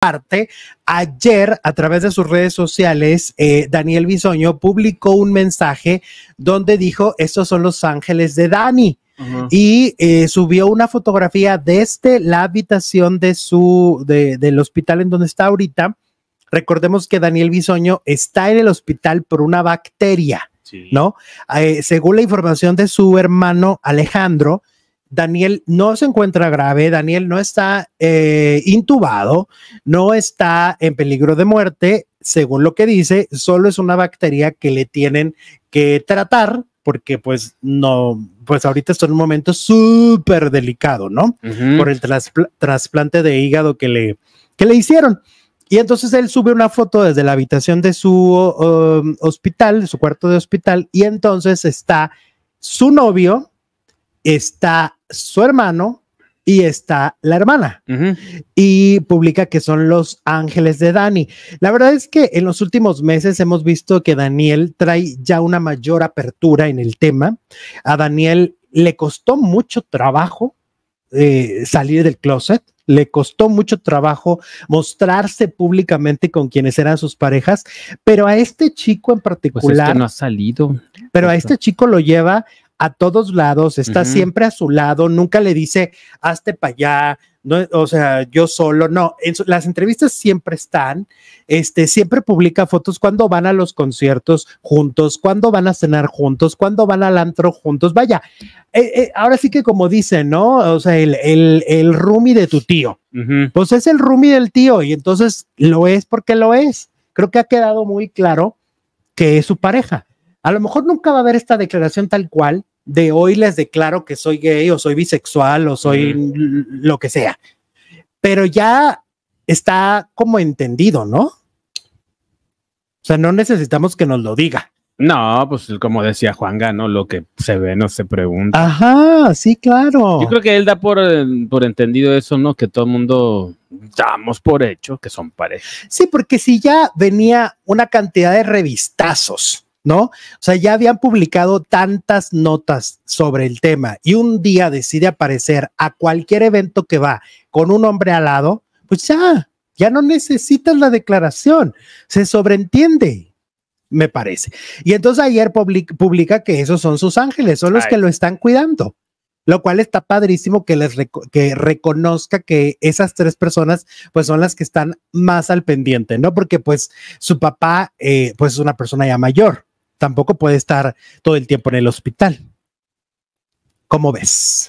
parte, ayer a través de sus redes sociales, eh, Daniel Bisoño publicó un mensaje donde dijo, estos son los ángeles de Dani. Y eh, subió una fotografía desde este, la habitación de su, del hospital en donde está ahorita. Recordemos que Daniel Bisoño está en el hospital por una bacteria, ¿no? Eh, según la información de su hermano Alejandro, Daniel no se encuentra grave, Daniel no está eh, intubado, no está en peligro de muerte, según lo que dice, solo es una bacteria que le tienen que tratar porque pues no, pues ahorita está en un momento súper delicado, ¿no? Por el trasplante de hígado que le, que le hicieron. Y entonces él sube una foto desde la habitación de su um, hospital, de su cuarto de hospital, y entonces está su novio, está su hermano y está la hermana y publica que son los ángeles de Dani. La verdad es que en los últimos meses hemos visto que Daniel trae ya una mayor apertura en el tema. A Daniel le costó mucho trabajo eh, salir del closet, le costó mucho trabajo mostrarse públicamente con quienes eran sus parejas, pero a este chico en pues particular... que no ha salido. Pero a este chico lo lleva a todos lados, está siempre a su lado, nunca le dice, hazte para allá, no, o sea, yo solo, no, en las entrevistas siempre están, este, siempre publica fotos cuando van a los conciertos juntos, cuando van a cenar juntos, cuando van al antro juntos, vaya, eh, eh, ahora sí que como dice, ¿no? O sea, el, el, roomie de tu tío, pues es el Rumi del tío y entonces lo es porque lo es. Creo que ha quedado muy claro que es su pareja. A lo mejor nunca va a haber esta declaración tal cual, de hoy les declaro que soy gay o soy bisexual o soy lo que sea. Pero ya está como entendido, ¿no? O sea, no necesitamos que nos lo diga. No, pues como decía Juan Gano, lo que se ve no se pregunta. Ajá, sí, claro. Yo creo que él da por, eh, entendido eso, ¿no? Que todo el mundo damos por hecho que son parejas. Sí, porque si ya venía una cantidad de revistazos ¿no? O sea, ya habían publicado tantas notas sobre el tema y un día decide aparecer a cualquier evento que va con un hombre al lado, pues ya, ya no necesitas la declaración, se sobreentiende. Me parece. Y entonces ayer publica, que esos son sus ángeles, son los que lo están cuidando lo cual está padrísimo que les reconozca que esas tres personas pues son las que están más al pendiente, ¿no? Porque pues su papá eh, pues es una persona ya mayor, tampoco puede estar todo el tiempo en el hospital. ¿Cómo ves?